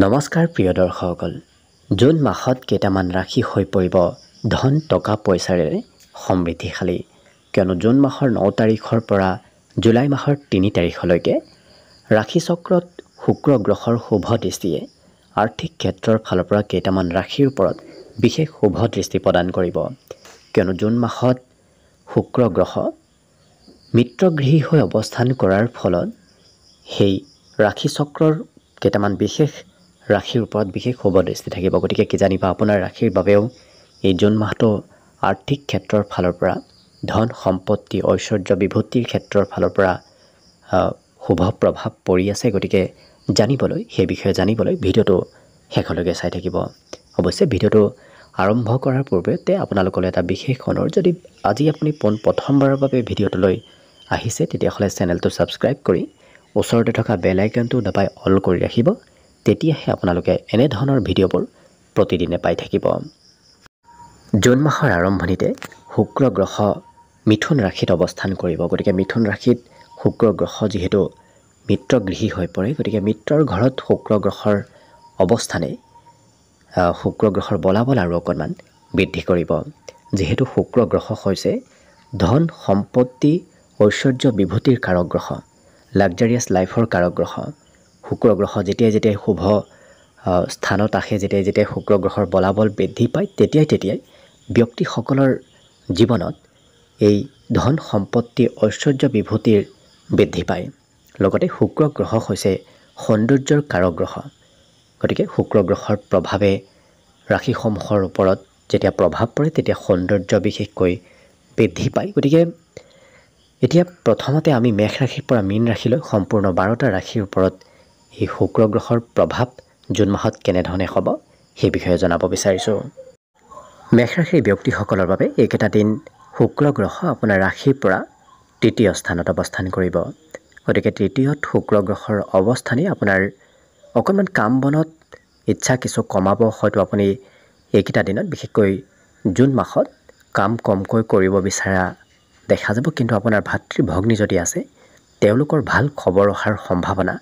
নমস্কাৰ প্ৰিয় দৰ্শকসকল জুন মাহত কেইটামান ৰাশি হৈ পৰিব ধন টকা পইচাৰে সমৃদ্ধিশালী কিয়নো জুন মাহৰ ন তাৰিখৰ পৰা জুলাই মাহৰ তিনি তাৰিখলৈকে ৰাশিচক্ৰত শুক্ৰ গ্ৰহৰ শুভ দৃষ্টিয়ে আৰ্থিক ক্ষেত্ৰৰ ফালৰ পৰা কেইটামান ৰাশিৰ ওপৰত বিশেষ শুভ দৃষ্টি প্ৰদান কৰিব কিয়নো জুন মাহত শুক্ৰ গ্ৰহ মিত্ৰগৃহী হৈ অৱস্থান কৰাৰ ফলত সেই ৰাশিচক্ৰৰ কেইটামান বিশেষ ৰাশিৰ ওপৰত বিশেষ শুভ দৃষ্টি থাকিব গতিকে কিজানি বা আপোনাৰ ৰাশিৰ বাবেও এই জুন মাহটো আৰ্থিক ক্ষেত্ৰৰ ফালৰ পৰা ধন সম্পত্তি ঐশ্বৰ্য বিভূতিৰ ক্ষেত্ৰৰ ফালৰ পৰা শুভ প্ৰভাৱ পৰি আছে গতিকে জানিবলৈ সেই বিষয়ে জানিবলৈ ভিডিঅ'টো শেষলৈকে চাই থাকিব অৱশ্যে ভিডিঅ'টো আৰম্ভ কৰাৰ পূৰ্বতে আপোনালোকলৈ এটা বিশেষ অনুৰোধ যদি আজি আপুনি পোন প্ৰথমবাৰৰ বাবে ভিডিঅ'টোলৈ আহিছে তেতিয়াহ'লে চেনেলটো ছাবস্ক্ৰাইব কৰি ওচৰতে থকা বেল আইকনটো দবাই অল কৰি ৰাখিব তেতিয়াহে আপোনালোকে এনেধৰণৰ ভিডিঅ'বোৰ প্ৰতিদিনে পাই থাকিব জুন মাহৰ আৰম্ভণিতে শুক্ৰ গ্ৰহ মিথুন ৰাশিত অৱস্থান কৰিব গতিকে মিথুন ৰাশিত শুক্ৰ গ্ৰহ যিহেতু মিত্ৰগৃহী হৈ পৰে গতিকে মিত্ৰৰ ঘৰত শুক্ৰ গ্ৰহৰ অৱস্থানেই শুক্ৰ গ্ৰহৰ বলাবল আৰু অকণমান বৃদ্ধি কৰিব যিহেতু শুক্ৰ গ্ৰহ হৈছে ধন সম্পত্তি ঐশ্বৰ্য বিভূতিৰ কাৰকগ্ৰহ লাগজাৰিয়াছ লাইফৰ কাৰকগ্ৰহ শুক্ৰ গ্ৰহ যেতিয়াই যেতিয়াই শুভ স্থানত আহে যেতিয়াই যেতিয়াই শুক্ৰ গ্ৰহৰ বলাবল বৃদ্ধি পায় তেতিয়াই তেতিয়াই ব্যক্তিসকলৰ জীৱনত এই ধন সম্পত্তি ঐশ্বৰ্য বিভূতিৰ বৃদ্ধি পায় লগতে শুক্ৰ গ্ৰহ হৈছে সৌন্দৰ্যৰ কাৰক গ্ৰহ গতিকে শুক্ৰ গ্ৰহৰ প্ৰভাৱে ৰাশিসমূহৰ ওপৰত যেতিয়া প্ৰভাৱ পৰে তেতিয়া সৌন্দৰ্য বিশেষকৈ বৃদ্ধি পায় গতিকে এতিয়া প্ৰথমতে আমি মেঘ ৰাশিৰ পৰা মীন ৰাশিলৈ সম্পূৰ্ণ বাৰটা ৰাশিৰ ওপৰত এই শুক্ৰ গ্ৰহৰ প্ৰভাৱ জুন মাহত কেনেধৰণে হ'ব সেই বিষয়ে জনাব বিচাৰিছোঁ মেষ ব্যক্তিসকলৰ বাবে এইকেইটা দিন শুক্ৰ গ্ৰহ আপোনাৰ ৰাশিৰ পৰা তৃতীয় স্থানত অৱস্থান কৰিব গতিকে তৃতীয়ত শুক্ৰ গ্ৰহৰ অৱস্থানেই আপোনাৰ অকণমান কাম বনত ইচ্ছা কিছু কমাব হয়তো আপুনি এইকেইটা দিনত বিশেষকৈ জুন মাহত কাম কমকৈ কৰিব বিচৰা দেখা যাব কিন্তু আপোনাৰ ভাতৃ ভগ্নী যদি আছে তেওঁলোকৰ ভাল খবৰ অহাৰ সম্ভাৱনা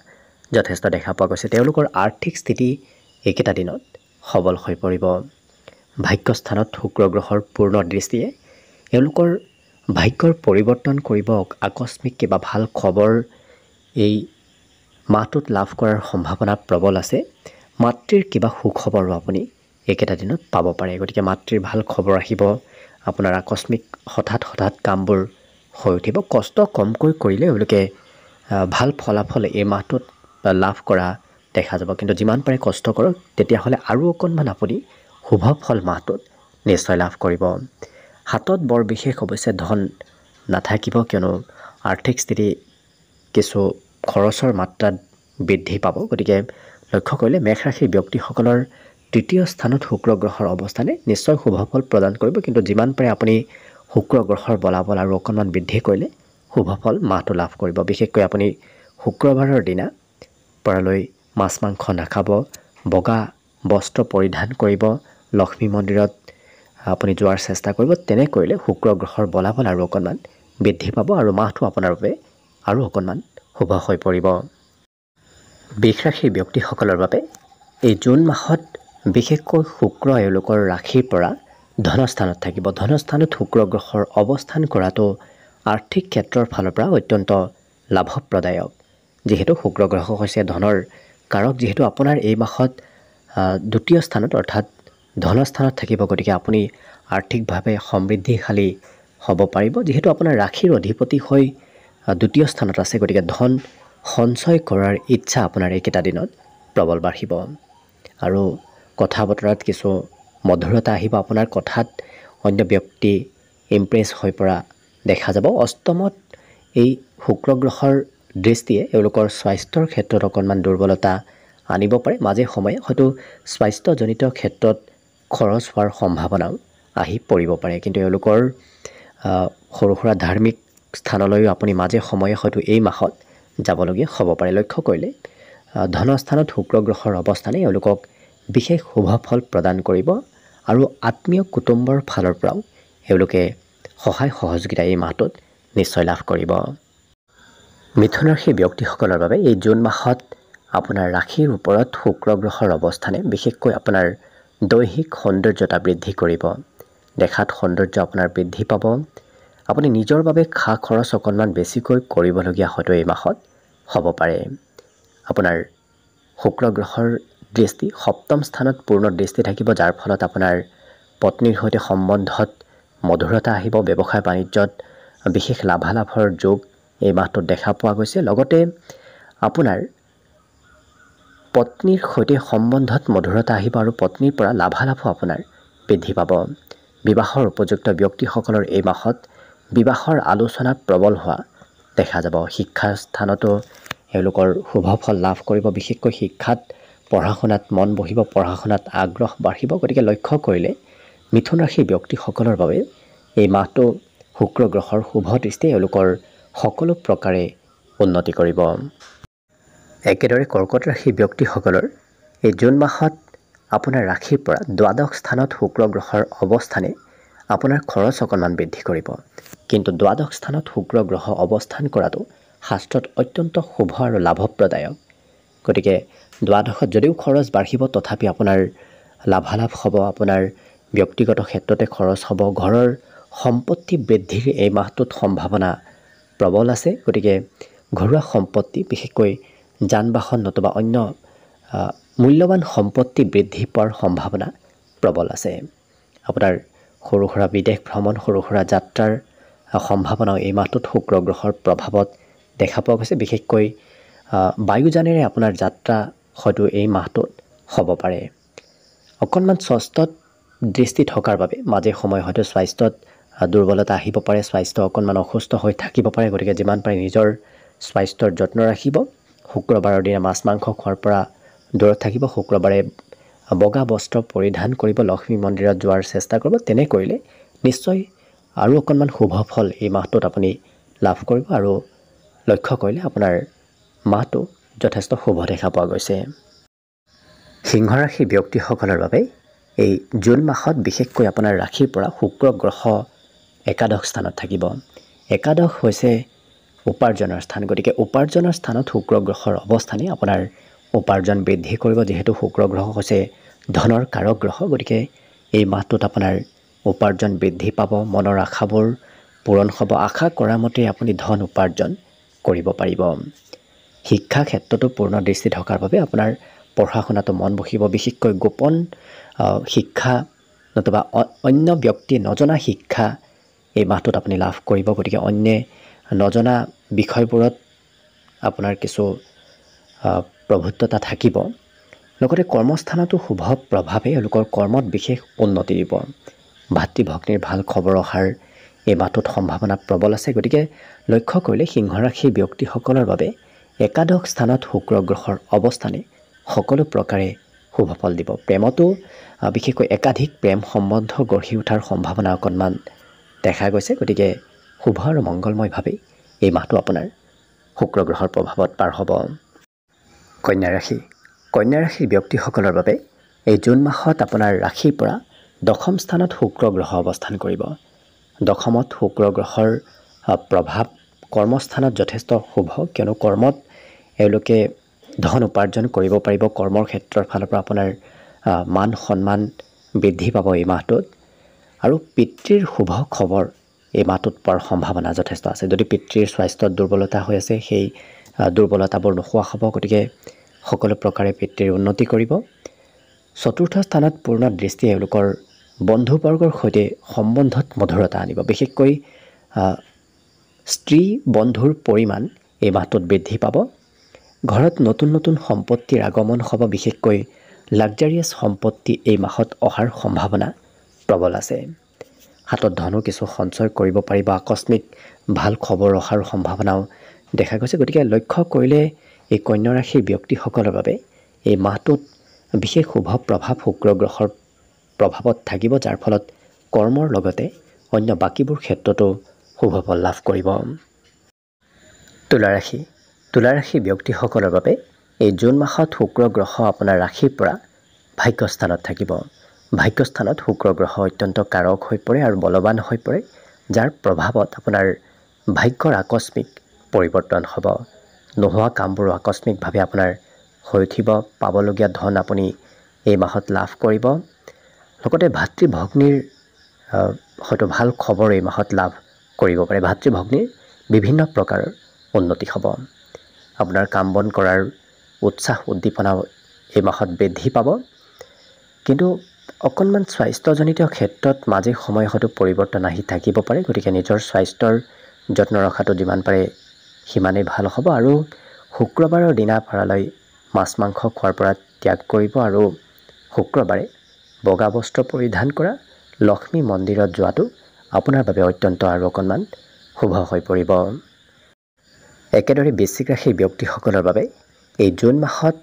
যথেষ্ট দেখা পোৱা গৈছে তেওঁলোকৰ আৰ্থিক স্থিতি এইকেইটা দিনত সবল হৈ পৰিব ভাগ্যস্থানত শুক্ৰ গ্ৰহৰ পূৰ্ণ দৃষ্টিয়ে এওঁলোকৰ ভাগ্যৰ পৰিৱৰ্তন কৰিব আকস্মিক কিবা ভাল খবৰ এই মাহটোত লাভ কৰাৰ সম্ভাৱনা প্ৰবল আছে মাতৃৰ কিবা সুখবৰো আপুনি এইকেইটা দিনত পাব পাৰে গতিকে মাতৃৰ ভাল খবৰ আহিব আপোনাৰ আকস্মিক হঠাৎ হঠাৎ কামবোৰ হৈ উঠিব কষ্ট কমকৈ কৰিলে এওঁলোকে ভাল ফলাফল এই মাহটোত লাভ কৰা দেখা যাব কিন্তু যিমান পাৰে কষ্ট কৰক তেতিয়াহ'লে আৰু অকণমান আপুনি শুভ ফল মাহটোত নিশ্চয় লাভ কৰিব হাতত বৰ বিশেষ অৱশ্যে ধন নাথাকিব কিয়নো আৰ্থিক স্থিতি কিছু খৰচৰ মাত্ৰাত বৃদ্ধি পাব গতিকে লক্ষ্য কৰিলে মেঘ ব্যক্তিসকলৰ তৃতীয় স্থানত শুক্ৰ গ্ৰহৰ অৱস্থানে নিশ্চয় শুভ ফল প্ৰদান কৰিব কিন্তু যিমান পাৰে আপুনি শুক্ৰ গ্ৰহৰ বলাবল আৰু অকণমান বৃদ্ধি কৰিলে শুভ ফল মাহটো লাভ কৰিব বিশেষকৈ আপুনি শুক্ৰবাৰৰ দিনা পৰালৈ মাছ মাংস নাখাব বগা বস্ত্ৰ পৰিধান কৰিব লক্ষ্মী মন্দিৰত আপুনি যোৱাৰ চেষ্টা কৰিব তেনে কৰিলে শুক্ৰ গ্ৰহৰ বলাফল আৰু অকণমান বৃদ্ধি পাব আৰু মাহটো আপোনাৰ বাবে আৰু অকণমান শুভ হৈ পৰিব বিষ ৰাশিৰ ব্যক্তিসকলৰ বাবে এই জুন মাহত বিশেষকৈ শুক্ৰ এওঁলোকৰ ৰাশিৰ পৰা ধনস্থানত থাকিব ধনস্থানত শুক্ৰ গ্ৰহৰ অৱস্থান কৰাটো আৰ্থিক ক্ষেত্ৰৰ ফালৰ পৰা অত্যন্ত লাভপ্ৰদায়ক যিহেতু শুক্ৰ গ্ৰহ হৈছে ধনৰ কাৰক যিহেতু আপোনাৰ এই মাহত দ্বিতীয় স্থানত অৰ্থাৎ স্থানত থাকিব গতিকে আপুনি আৰ্থিকভাৱে সমৃদ্ধিশালী হ'ব পাৰিব যিহেতু আপোনাৰ ৰাশিৰ অধিপতি হৈ দ্বিতীয় স্থানত আছে গতিকে ধন সঞ্চয় কৰাৰ ইচ্ছা আপোনাৰ এইকেইটা দিনত প্ৰবল বাঢ়িব আৰু কথা বতৰাত কিছু মধুৰতা আহিব আপোনাৰ কথাত অন্য ব্যক্তি ইমপ্ৰেছ হৈ পৰা দেখা যাব অষ্টমত এই শুক্ৰগ্ৰহৰ দৃষ্টিয়ে এওঁলোকৰ স্বাস্থ্যৰ ক্ষেত্ৰত অকণমান দুৰ্বলতা আনিব পাৰে মাজে সময়ে হয়তো স্বাস্থ্যজনিত ক্ষেত্ৰত খৰচ হোৱাৰ সম্ভাৱনাও আহি পৰিব পাৰে কিন্তু এওঁলোকৰ সৰু সুৰা ধাৰ্মিক স্থানলৈও আপুনি মাজে সময়ে হয়তো এই মাহত যাবলগীয়া হ'ব পাৰে লক্ষ্য কৰিলে ধনস্থানত শুক্ৰ গ্ৰহৰ অৱস্থানে এওঁলোকক বিশেষ শুভ ফল প্ৰদান কৰিব আৰু আত্মীয় কুটুম্বৰ ফালৰ পৰাও এওঁলোকে সহায় সহযোগিতা এই মাহটোত নিশ্চয় লাভ কৰিব মিথুন ৰাশিৰ ব্যক্তিসকলৰ বাবে এই জুন মাহত আপোনাৰ ৰাশিৰ ওপৰত শুক্ৰ গ্ৰহৰ অৱস্থানে বিশেষকৈ আপোনাৰ দৈহিক সৌন্দৰ্যতা বৃদ্ধি কৰিব দেখাত সৌন্দৰ্য আপোনাৰ বৃদ্ধি পাব আপুনি নিজৰ বাবে খা খৰচ অকণমান বেছিকৈ কৰিবলগীয়া হয়তো এই মাহত হ'ব পাৰে আপোনাৰ শুক্ৰ গ্ৰহৰ দৃষ্টি সপ্তম স্থানত পূৰ্ণ দৃষ্টি থাকিব যাৰ ফলত আপোনাৰ পত্নীৰ সৈতে সম্বন্ধত মধুৰতা আহিব ব্যৱসায় বাণিজ্যত বিশেষ লাভালাভৰ যোগ এই মাহটোত দেখা পোৱা গৈছে লগতে আপোনাৰ পত্নীৰ সৈতে সম্বন্ধত মধুৰতা আহিব আৰু পত্নীৰ পৰা লাভালাভো আপোনাৰ বৃদ্ধি পাব বিবাহৰ উপযুক্ত ব্যক্তিসকলৰ এই মাহত বিবাহৰ আলোচনা প্ৰবল হোৱা দেখা যাব শিক্ষা শিক্ষাস্থানতো এওঁলোকৰ ফল লাভ কৰিব বিশেষকৈ শিক্ষাত পঢ়া শুনাত মন বহিব পঢ়া শুনাত আগ্ৰহ বাঢ়িব গতিকে লক্ষ্য কৰিলে মিথুন ৰাশিৰ ব্যক্তিসকলৰ বাবে এই মাহটো শুক্ৰ গ্ৰহৰ শুভ দৃষ্টি এওঁলোকৰ সকলো প্ৰকাৰে উন্নতি কৰিব একেদৰে কৰ্কট ৰাশি ব্যক্তিসকলৰ এই জুন মাহত আপোনাৰ ৰাশিৰ পৰা দ্বাদশ স্থানত শুক্ৰ গ্ৰহৰ অৱস্থানে আপোনাৰ খৰচ অকণমান বৃদ্ধি কৰিব কিন্তু দ্বাদশ স্থানত শুক্ৰ গ্ৰহ অৱস্থান কৰাটো শাস্ত্ৰত অত্যন্ত শুভ আৰু লাভপ্ৰদায়ক গতিকে দ্বাদশত যদিও খৰচ বাঢ়িব তথাপি আপোনাৰ লাভালাভ হ'ব আপোনাৰ ব্যক্তিগত ক্ষেত্ৰতে খৰচ হ'ব ঘৰৰ সম্পত্তি বৃদ্ধিৰ এই মাহটোত সম্ভাৱনা প্ৰবল আছে গতিকে ঘৰুৱা সম্পত্তি বিশেষকৈ যান বাহন নতুবা অন্য মূল্যৱান সম্পত্তি বৃদ্ধি পোৱাৰ সম্ভাৱনা প্ৰবল আছে আপোনাৰ সৰু সুৰা বিদেশ ভ্ৰমণ সৰু সুৰা যাত্ৰাৰ সম্ভাৱনাও এই মাহটোত শুক্ৰ গ্ৰহৰ প্ৰভাৱত দেখা পোৱা গৈছে বিশেষকৈ বায়ুযানেৰে আপোনাৰ যাত্ৰা হয়তো এই মাহটোত হ'ব পাৰে অকণমান স্বাস্থ্যত দৃষ্টি থকাৰ বাবে মাজে সময়ে হয়তো স্বাস্থ্যত দুৰ্বলতা আহিব পাৰে স্বাস্থ্য অকণমান অসুস্থ হৈ থাকিব পাৰে গতিকে যিমান পাৰে নিজৰ স্বাস্থ্যৰ যত্ন ৰাখিব শুক্ৰবাৰৰ দিনা মাছ মাংস খোৱাৰ পৰা দূৰত থাকিব শুক্ৰবাৰে বগা বস্ত্ৰ পৰিধান কৰিব লক্ষ্মী মন্দিৰত যোৱাৰ চেষ্টা কৰিব তেনে কৰিলে নিশ্চয় আৰু অকণমান শুভ ফল এই মাহটোত আপুনি লাভ কৰিব আৰু লক্ষ্য কৰিলে আপোনাৰ মাহটো যথেষ্ট শুভ দেখা পোৱা গৈছে সিংহ ৰাশি ব্যক্তিসকলৰ বাবে এই জুন মাহত বিশেষকৈ আপোনাৰ ৰাশিৰ পৰা শুক্ৰ গ্ৰহ একাদশ স্থানত থাকিব একাদশ হৈছে উপাৰ্জনৰ স্থান গতিকে উপাৰ্জনৰ স্থানত শুক্ৰ গ্ৰহৰ অৱস্থানে আপোনাৰ উপাৰ্জন বৃদ্ধি কৰিব যিহেতু শুক্ৰ গ্ৰহ হৈছে ধনৰ কাৰক গ্ৰহ গতিকে এই মাহটোত আপোনাৰ উপাৰ্জন বৃদ্ধি পাব মনৰ আশাবোৰ পূৰণ হ'ব আশা কৰা মতে আপুনি ধন উপাৰ্জন কৰিব পাৰিব শিক্ষা ক্ষেত্ৰতো পূৰ্ণ দৃষ্টি থকাৰ বাবে আপোনাৰ পঢ়া শুনাটো মন বহিব বিশেষকৈ গোপন শিক্ষা নতুবা অন্য ব্যক্তি নজনা শিক্ষা এই মাহটোত আপুনি লাভ কৰিব গতিকে অন্য নজনা বিষয়বোৰত আপোনাৰ কিছু প্ৰভুত্বতা থাকিব লগতে কৰ্মস্থানতো শুভ প্ৰভাৱে এওঁলোকৰ কৰ্মত বিশেষ উন্নতি দিব ভাতৃ ভগ্নীৰ ভাল খবৰ অহাৰ এই মাহটোত সম্ভাৱনা প্ৰবল আছে গতিকে লক্ষ্য কৰিলে সিংহৰাশিৰ ব্যক্তিসকলৰ বাবে একাদশ স্থানত শুক্ৰ গ্ৰহৰ অৱস্থানে সকলো প্ৰকাৰে শুভফল দিব প্ৰেমতো বিশেষকৈ একাধিক প্ৰেম সম্বন্ধ গঢ়ি উঠাৰ সম্ভাৱনা অকণমান দেখা গৈছে গতিকে শুভ আৰু মংগলময়ভাৱেই এই মাহটো আপোনাৰ শুক্ৰ গ্ৰহৰ প্ৰভাৱত পাৰ হ'ব কন্যা ৰাশি কন্যা ৰাশিৰ ব্যক্তিসকলৰ বাবে এই জুন মাহত আপোনাৰ ৰাশিৰ পৰা দশম স্থানত শুক্ৰ গ্ৰহ অৱস্থান কৰিব দশমত শুক্ৰ গ্ৰহৰ প্ৰভাৱ কৰ্মস্থানত যথেষ্ট শুভ কিয়নো কৰ্মত এওঁলোকে ধন উপাৰ্জন কৰিব পাৰিব কৰ্মৰ ক্ষেত্ৰৰ ফালৰ পৰা আপোনাৰ মান সন্মান বৃদ্ধি পাব এই মাহটোত আৰু পিতৃৰ শুভ খবৰ এই মাহটোত পোৱাৰ সম্ভাৱনা যথেষ্ট আছে যদি পিতৃৰ স্বাস্থ্যত দুৰ্বলতা হৈ আছে সেই দুৰ্বলতাবোৰ নোহোৱা হ'ব গতিকে সকলো প্ৰকাৰে পিতৃৰ উন্নতি কৰিব চতুৰ্থ স্থানত পূৰ্ণ দৃষ্টি এওঁলোকৰ বন্ধুবৰ্গৰ সৈতে সম্বন্ধত মধুৰতা আনিব বিশেষকৈ স্ত্ৰী বন্ধুৰ পৰিমাণ এই মাহটোত বৃদ্ধি পাব ঘৰত নতুন নতুন সম্পত্তিৰ আগমন হ'ব বিশেষকৈ লাগজাৰিয়াছ সম্পত্তি এই মাহত অহাৰ সম্ভাৱনা প্ৰবল আছে হাতত ধনো কিছু সঞ্চয় কৰিব পাৰি বা আকস্মিক ভাল খবৰ ৰখাৰ সম্ভাৱনাও দেখা গৈছে গতিকে লক্ষ্য কৰিলে এই কন্যাৰাশিৰ ব্যক্তিসকলৰ বাবে এই মাহটোত বিশেষ শুভ প্ৰভাৱ শুক্ৰ গ্ৰহৰ প্ৰভাৱত থাকিব যাৰ ফলত কৰ্মৰ লগতে অন্য বাকীবোৰ ক্ষেত্ৰতো শুভ ফল লাভ কৰিব তুলাৰাশি তুলাৰাশি ব্যক্তিসকলৰ বাবে এই জুন মাহত শুক্ৰ গ্ৰহ আপোনাৰ ৰাশিৰ পৰা ভাগ্যস্থানত থাকিব ভাগ্যস্থানত শুক্ৰ গ্ৰহ অত্যন্ত কাৰক হৈ পৰে আৰু বলৱান হৈ পৰে যাৰ প্ৰভাৱত আপোনাৰ ভাগ্যৰ আকস্মিক পৰিৱৰ্তন হ'ব নোহোৱা কামবোৰো আকস্মিকভাৱে আপোনাৰ হৈ উঠিব পাবলগীয়া ধন আপুনি এই মাহত লাভ কৰিব লগতে ভাতৃ ভগ্নীৰ হয়তো ভাল খবৰ এই মাহত লাভ কৰিব পাৰে ভাতৃ ভগ্নীৰ বিভিন্ন প্ৰকাৰৰ উন্নতি হ'ব আপোনাৰ কাম বন কৰাৰ উৎসাহ উদ্দীপনা এই মাহত বৃদ্ধি পাব কিন্তু অকণমান স্বাস্থ্যজনিত ক্ষেত্ৰত মাজে সময়ে হয়তো পৰিৱৰ্তন আহি থাকিব পাৰে গতিকে নিজৰ স্বাস্থ্যৰ যত্ন ৰখাটো যিমান পাৰে সিমানেই ভাল হ'ব আৰু শুক্ৰবাৰৰ দিনা পাৰালৈ মাছ মাংস খোৱাৰ পৰা ত্যাগ কৰিব আৰু শুক্ৰবাৰে বগা বস্ত্ৰ পৰিধান কৰা লক্ষ্মী মন্দিৰত যোৱাটো আপোনাৰ বাবে অত্যন্ত আৰু অকণমান শুভ হৈ পৰিব একেদৰে বেছিক ৰাশিৰ ব্যক্তিসকলৰ বাবে এই জুন মাহত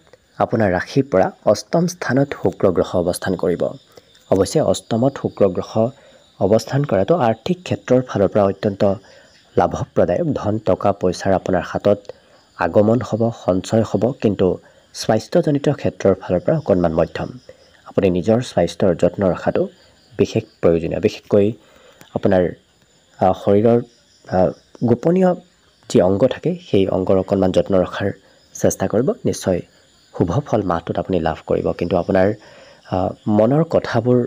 আপোনাৰ ৰাশিৰ পৰা অষ্টম স্থানত শুক্ৰ গ্ৰহ অৱস্থান কৰিব অৱশ্যে অষ্টমত শুক্ৰ গ্ৰহ অৱস্থান কৰাটো আৰ্থিক ক্ষেত্ৰৰ ফালৰ পৰা অত্যন্ত লাভপ্ৰদায়ক ধন টকা পইচাৰ আপোনাৰ হাতত আগমন হ'ব সঞ্চয় হ'ব কিন্তু স্বাস্থ্যজনিত ক্ষেত্ৰৰ ফালৰ পৰা অকণমান মধ্যম আপুনি নিজৰ স্বাস্থ্যৰ যত্ন ৰখাটো বিশেষ প্ৰয়োজনীয় বিশেষকৈ আপোনাৰ শৰীৰৰ গোপনীয় যি অংগ থাকে সেই অংগৰ অকণমান যত্ন ৰখাৰ চেষ্টা কৰিব নিশ্চয় শুভ ফল মাহটোত আপুনি লাভ কৰিব কিন্তু আপোনাৰ মনৰ কথাবোৰ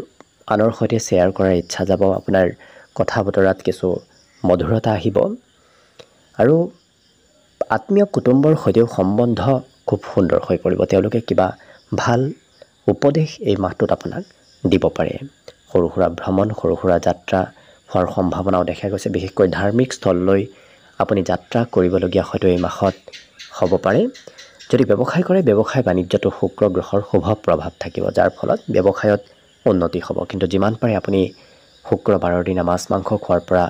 আনৰ সৈতে শ্বেয়াৰ কৰাৰ ইচ্ছা যাব আপোনাৰ কথা বতৰাত কিছু মধুৰতা আহিব আৰু আত্মীয় কুটুম্বৰ সৈতেও সম্বন্ধ খুব সুন্দৰ হৈ পৰিব তেওঁলোকে কিবা ভাল উপদেশ এই মাহটোত আপোনাক দিব পাৰে সৰু সুৰা ভ্ৰমণ সৰু সুৰা যাত্ৰা হোৱাৰ সম্ভাৱনাও দেখা গৈছে বিশেষকৈ ধাৰ্মিক স্থললৈ আপুনি যাত্ৰা কৰিবলগীয়া হয়তো এই মাহত হ'ব পাৰে যদি ব্যৱসায় কৰে ব্যৱসায় বাণিজ্যটো শুক্ৰ গ্ৰহৰ শুভ প্ৰভাৱ থাকিব যাৰ ফলত ব্যৱসায়ত উন্নতি হ'ব কিন্তু যিমান পাৰে আপুনি শুক্ৰবাৰৰ দিনা মাছ মাংস খোৱাৰ পৰা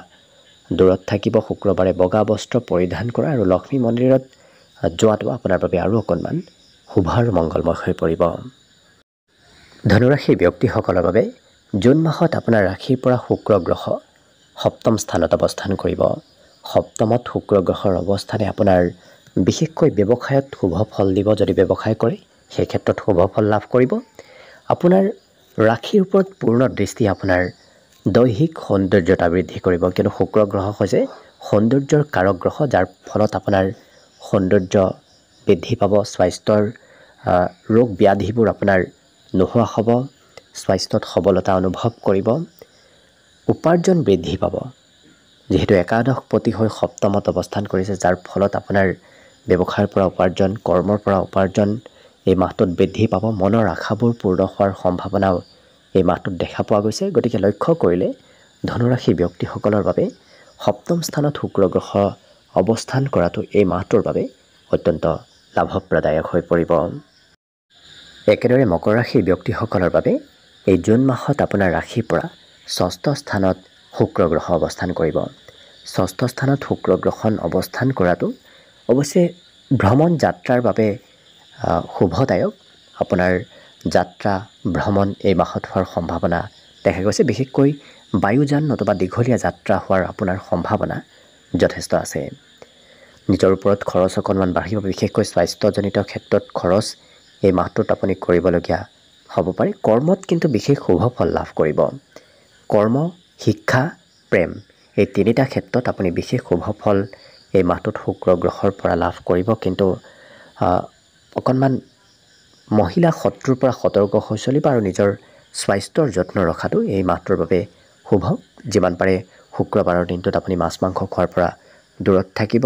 দূৰত থাকিব শুক্ৰবাৰে বগা বস্ত্ৰ পৰিধান কৰা আৰু লক্ষ্মী মন্দিৰত যোৱাটো আপোনাৰ বাবে আৰু অকণমান শুভ আৰু মংগলময় হৈ পৰিব ধনুৰাশিৰ ব্যক্তিসকলৰ বাবে জুন মাহত আপোনাৰ ৰাশিৰ পৰা শুক্ৰ গ্ৰহ সপ্তম স্থানত অৱস্থান কৰিব সপ্তমত শুক্ৰ গ্ৰহৰ অৱস্থানে আপোনাৰ বিশেষকৈ ব্যৱসায়ত শুভ ফল দিব যদি ব্যৱসায় কৰে সেই ক্ষেত্ৰত শুভ ফল লাভ কৰিব আপোনাৰ ৰাশিৰ ওপৰত পূৰ্ণ দৃষ্টি আপোনাৰ দৈহিক সৌন্দৰ্যতা বৃদ্ধি কৰিব কিন্তু শুক্ৰ গ্ৰহ হৈছে সৌন্দৰ্যৰ কাৰক গ্ৰহ যাৰ ফলত আপোনাৰ সৌন্দৰ্য বৃদ্ধি পাব স্বাস্থ্যৰ ৰোগ ব্যাধিবোৰ আপোনাৰ নোহোৱা হ'ব স্বাস্থ্যত সবলতা অনুভৱ কৰিব উপাৰ্জন বৃদ্ধি পাব যিহেতু একাদশ প্ৰতি হৈ সপ্তমত অৱস্থান কৰিছে যাৰ ফলত আপোনাৰ ব্যৱসায়ৰ পৰা উপাৰ্জন কৰ্মৰ পৰা উপাৰ্জন এই মাহটোত বৃদ্ধি পাব মনৰ আশাবোৰ পূৰ্ণ হোৱাৰ সম্ভাৱনাও এই মাহটোত দেখা পোৱা গৈছে গতিকে লক্ষ্য কৰিলে ধনুৰাশি ব্যক্তিসকলৰ বাবে সপ্তম স্থানত শুক্ৰ গ্ৰহ অৱস্থান কৰাটো এই মাহটোৰ বাবে অত্যন্ত লাভপ্ৰদায়ক হৈ পৰিব একেদৰে মকৰ ৰাশিৰ ব্যক্তিসকলৰ বাবে এই জুন মাহত আপোনাৰ ৰাশিৰ পৰা ষষ্ঠ স্থানত শুক্ৰ গ্ৰহ অৱস্থান কৰিব ষষ্ঠ স্থানত শুক্ৰ গ্ৰহণ অৱস্থান কৰাটো অৱশ্যে ভ্ৰমণ যাত্ৰাৰ বাবে শুভদায়ক আপোনাৰ যাত্ৰা ভ্ৰমণ এই মাহত হোৱাৰ সম্ভাৱনা দেখা গৈছে বিশেষকৈ বায়ুযান নতুবা দীঘলীয়া যাত্ৰা হোৱাৰ আপোনাৰ সম্ভাৱনা যথেষ্ট আছে নিজৰ ওপৰত খৰচ অকণমান বাঢ়িব বিশেষকৈ স্বাস্থ্যজনিত ক্ষেত্ৰত খৰচ এই মাহটোত আপুনি কৰিবলগীয়া হ'ব পাৰে কৰ্মত কিন্তু বিশেষ শুভ ফল লাভ কৰিব কৰ্ম শিক্ষা প্ৰেম এই তিনিটা ক্ষেত্ৰত আপুনি বিশেষ শুভ ফল এই মাহটোত শুক্ৰ গ্ৰহৰ পৰা লাভ কৰিব কিন্তু অকণমান মহিলা শত্ৰুৰ পৰা সতৰ্ক হৈ চলিব আৰু নিজৰ স্বাস্থ্যৰ যত্ন ৰখাটো এই মাহটোৰ বাবে শুভ যিমান পাৰে শুক্ৰবাৰৰ দিনটোত আপুনি মাছ মাংস খোৱাৰ পৰা দূৰত থাকিব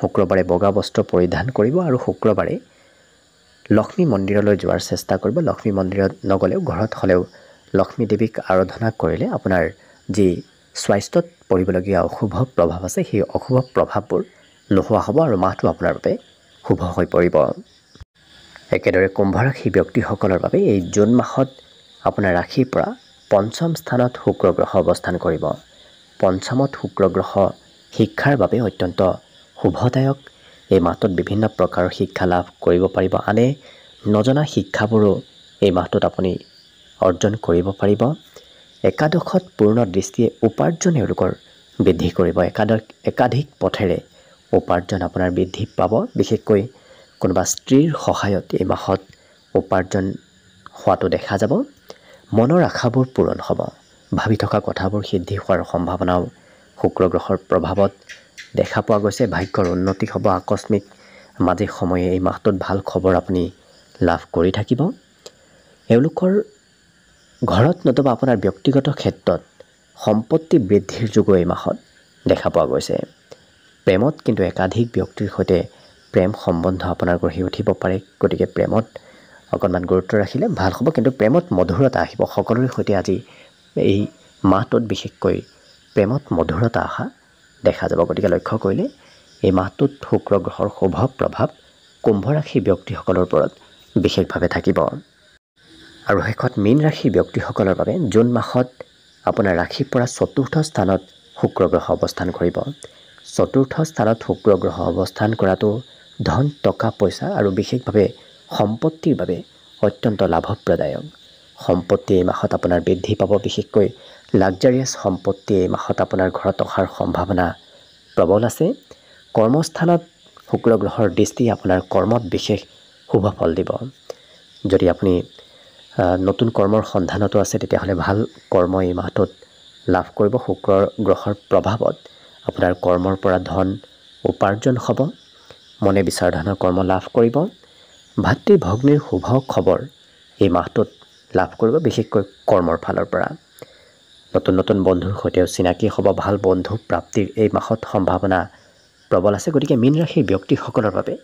শুক্ৰবাৰে বগা বস্ত্ৰ পৰিধান কৰিব আৰু শুক্ৰবাৰে লক্ষ্মী মন্দিৰলৈ যোৱাৰ চেষ্টা কৰিব লক্ষ্মী মন্দিৰত নগ'লেও ঘৰত হ'লেও লক্ষ্মী দেৱীক আৰাধনা কৰিলে আপোনাৰ যি স্বাস্থ্যত পৰিবলগীয়া অশুভ প্ৰভাৱ আছে সেই অশুভ প্ৰভাৱবোৰ নোহোৱা হ'ব আৰু মাহটো আপোনাৰ বাবে শুভ হৈ পৰিব একেদৰে কুম্ভ ৰাশি ব্যক্তিসকলৰ বাবে এই জুন মাহত আপোনাৰ ৰাশিৰ পৰা পঞ্চম স্থানত শুক্ৰগ্ৰহ অৱস্থান কৰিব পঞ্চমত শুক্ৰগ্ৰহ শিক্ষাৰ বাবে অত্যন্ত শুভদায়ক এই মাহটোত বিভিন্ন প্ৰকাৰৰ শিক্ষা লাভ কৰিব পাৰিব আনে নজনা শিক্ষাবোৰো এই মাহটোত আপুনি অৰ্জন কৰিব পাৰিব একাদশত পূৰ্ণ দৃষ্টিয়ে উপাৰ্জন এওঁলোকৰ বৃদ্ধি কৰিব একাদশ একাধিক পথেৰে উপাৰ্জন আপোনাৰ বৃদ্ধি পাব বিশেষকৈ কোনোবা স্ত্ৰীৰ সহায়ত এই মাহত উপাৰ্জন হোৱাটো দেখা যাব মনৰ আশাবোৰ পূৰণ হ'ব ভাবি থকা কথাবোৰ সিদ্ধি হোৱাৰ সম্ভাৱনাও শুক্ৰ গ্ৰহৰ প্ৰভাৱত দেখা পোৱা গৈছে ভাগ্যৰ উন্নতি হ'ব আকস্মিক মাজে সময়ে এই মাহটোত ভাল খবৰ আপুনি লাভ কৰি থাকিব এওঁলোকৰ ঘৰত নতুবা আপোনাৰ ব্যক্তিগত ক্ষেত্ৰত সম্পত্তি বৃদ্ধিৰ যোগো এই মাহত দেখা পোৱা গৈছে প্ৰেমত কিন্তু একাধিক ব্যক্তিৰ সৈতে প্ৰেম সম্বন্ধ আপোনাৰ গঢ়ি উঠিব পাৰে গতিকে প্ৰেমত অকণমান গুৰুত্ব ৰাখিলে ভাল হ'ব কিন্তু প্ৰেমত মধুৰতা আহিব সকলোৰে সৈতে আজি এই মাহটোত বিশেষকৈ প্ৰেমত মধুৰতা অহা দেখা যাব গতিকে লক্ষ্য কৰিলে এই মাহটোত শুক্ৰ গ্ৰহৰ শুভ প্ৰভাৱ কুম্ভ ৰাশি ব্যক্তিসকলৰ ওপৰত বিশেষভাৱে থাকিব আৰু শেষত মীন ৰাশি ব্যক্তিসকলৰ বাবে জুন মাহত আপোনাৰ ৰাশিৰ পৰা চতুৰ্থ স্থানত শুক্ৰ গ্ৰহ অৱস্থান কৰিব চতুৰ্থ স্থানত শুক্ৰ গ্ৰহ অৱস্থান কৰাটো ধন টকা পইচা আৰু বিশেষভাৱে সম্পত্তিৰ বাবে অত্যন্ত লাভপ্ৰদায়ক সম্পত্তি এই মাহত আপোনাৰ বৃদ্ধি পাব বিশেষকৈ লাগজাৰিয়াছ সম্পত্তি এই মাহত আপোনাৰ ঘৰত অহাৰ সম্ভাৱনা প্ৰবল আছে কৰ্মস্থানত শুক্ৰ গ্ৰহৰ দৃষ্টি আপোনাৰ কৰ্মত বিশেষ শুভ ফল দিব যদি আপুনি নতুন কৰ্মৰ সন্ধানতো আছে তেতিয়াহ'লে ভাল কৰ্ম এই মাহটোত লাভ কৰিব শুক্ৰৰ গ্ৰহৰ প্ৰভাৱত আপোনাৰ কৰ্মৰ পৰা ধন উপাৰ্জন হ'ব মনে বিচাৰ ধৰণৰ কৰ্ম লাভ কৰিব ভাতৃ ভগ্নীৰ শুভ খবৰ এই মাহটোত লাভ কৰিব বিশেষকৈ কৰ্মৰ ফালৰ পৰা নতুন নতুন বন্ধুৰ সৈতেও চিনাকি হ'ব ভাল বন্ধু প্ৰাপ্তিৰ এই মাহত সম্ভাৱনা প্ৰবল আছে গতিকে মীন ৰাশিৰ ব্যক্তিসকলৰ বাবে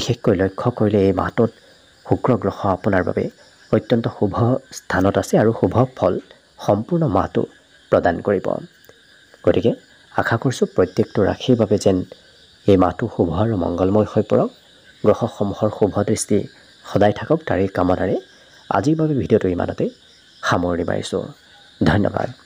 বিশেষকৈ লক্ষ্য কৰিলে এই মাহটোত শুক্ৰ গ্ৰহ আপোনাৰ বাবে অত্যন্ত শুভ স্থানত আছে আৰু শুভ ফল সম্পূৰ্ণ মাহটো প্ৰদান কৰিব গতিকে আশা কৰিছোঁ প্ৰত্যেকটো ৰাশিৰ বাবে যেন এই মাহটো শুভ আৰু মংগলময় হৈ পৰক গ্ৰহসমূহৰ শুভ দৃষ্টি সদায় থাকক তাৰে কামনাৰে আজিৰ বাবে ভিডিঅ'টো ইমানতে সামৰণি মাৰিছোঁ ধন্যবাদ